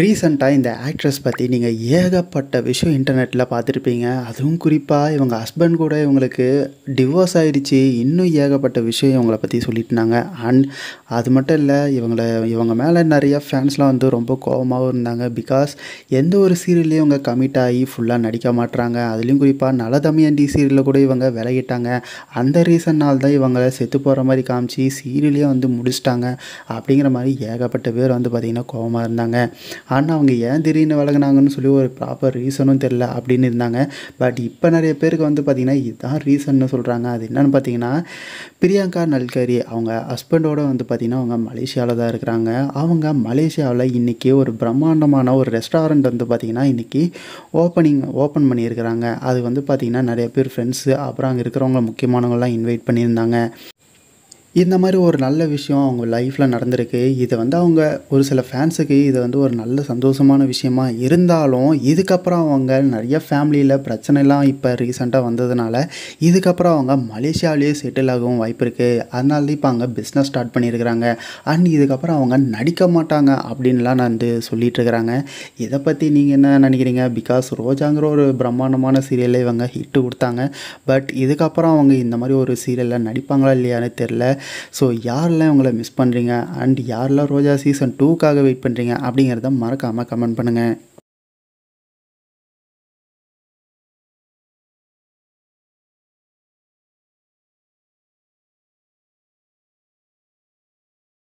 ரீசண்டாக இந்த ஆக்ட்ரஸ் பற்றி நீங்கள் ஏகப்பட்ட விஷயம் இன்டர்நெட்டில் பார்த்துருப்பீங்க அதுவும் குறிப்பாக இவங்க ஹஸ்பண்ட் கூட இவங்களுக்கு டிவோர்ஸ் ஆகிடுச்சி இன்னும் ஏகப்பட்ட விஷயம் இவங்களை பற்றி சொல்லிட்டுனாங்க அண்ட் அது மட்டும் இல்லை இவங்களை இவங்க மேலே நிறையா ஃபேன்ஸ்லாம் வந்து ரொம்ப கோபமாகவும் இருந்தாங்க பிகாஸ் எந்த ஒரு சீரியல்லையும் இவங்க கமிட் ஆகி ஃபுல்லாக நடிக்க மாட்டுறாங்க அதுலேயும் குறிப்பாக நலதமயண்டி சீரியலில் கூட இவங்க விலகிட்டாங்க அந்த ரீசன்னால் தான் இவங்களை செத்து போகிற மாதிரி காமிச்சு சீரியலே வந்து முடிச்சிட்டாங்க அப்படிங்கிற மாதிரி ஏகப்பட்ட பேர் வந்து பார்த்திங்கன்னா கோபமாக இருந்தாங்க ஆனால் அவங்க ஏன் திடீர்னு வழங்கினாங்கன்னு சொல்லி ஒரு ப்ராப்பர் ரீசனும் தெரில அப்படின்னு இருந்தாங்க பட் இப்போ நிறைய பேருக்கு வந்து பார்த்திங்கன்னா இதுதான் ரீசன்னு சொல்கிறாங்க அது என்னென்னு பார்த்தீங்கன்னா பிரியங்கா நல்கரி அவங்க ஹஸ்பண்டோட வந்து பார்த்திங்கன்னா அவங்க மலேசியாவில் தான் இருக்கிறாங்க அவங்க மலேசியாவில் இன்றைக்கி ஒரு பிரம்மாண்டமான ஒரு ரெஸ்டாரண்ட் வந்து பார்த்திங்கன்னா இன்றைக்கி ஓப்பனிங் ஓப்பன் பண்ணியிருக்கிறாங்க அது வந்து பார்த்திங்கன்னா நிறைய பேர் ஃப்ரெண்ட்ஸு அப்புறம் அங்கே இருக்கிறவங்க முக்கியமானவங்களாம் இன்வைட் பண்ணியிருந்தாங்க இந்த மாதிரி ஒரு நல்ல விஷயம் அவங்க லைஃப்பில் நடந்திருக்கு இதை வந்து அவங்க ஒரு சில ஃபேன்ஸுக்கு இது வந்து ஒரு நல்ல சந்தோஷமான விஷயமா இருந்தாலும் இதுக்கப்புறம் அவங்க நிறைய ஃபேமிலியில் பிரச்சனைலாம் இப்போ ரீசெண்டாக வந்ததுனால இதுக்கப்புறம் அவங்க மலேசியாவிலேயே செட்டில் ஆகவும் வாய்ப்பு இருக்குது அதனால இப்போ அவங்க பிஸ்னஸ் ஸ்டார்ட் பண்ணியிருக்கிறாங்க அண்ட் இதுக்கப்புறம் அவங்க நடிக்க மாட்டாங்க அப்படின்லாம் நான் வந்து சொல்லிகிட்ருக்கிறாங்க இதை பற்றி நீங்கள் என்ன நினைக்கிறீங்க பிகாஸ் ரோஜாங்கிற ஒரு பிரம்மாண்டமான சீரியலில் இவங்க ஹிட்டு கொடுத்தாங்க பட் இதுக்கப்புறம் அவங்க இந்த மாதிரி ஒரு சீரியலில் நடிப்பாங்களா இல்லையான்னு தெரில ஸோ யாரெல்லாம் உங்களை மிஸ் பண்ணுறீங்க அண்ட் யாரெல்லாம் ரோஜா சீசன் டூக்காக வெயிட் பண்ணுறீங்க அப்படிங்கிறத மறக்காமல் கமெண்ட் பண்ணுங்கள்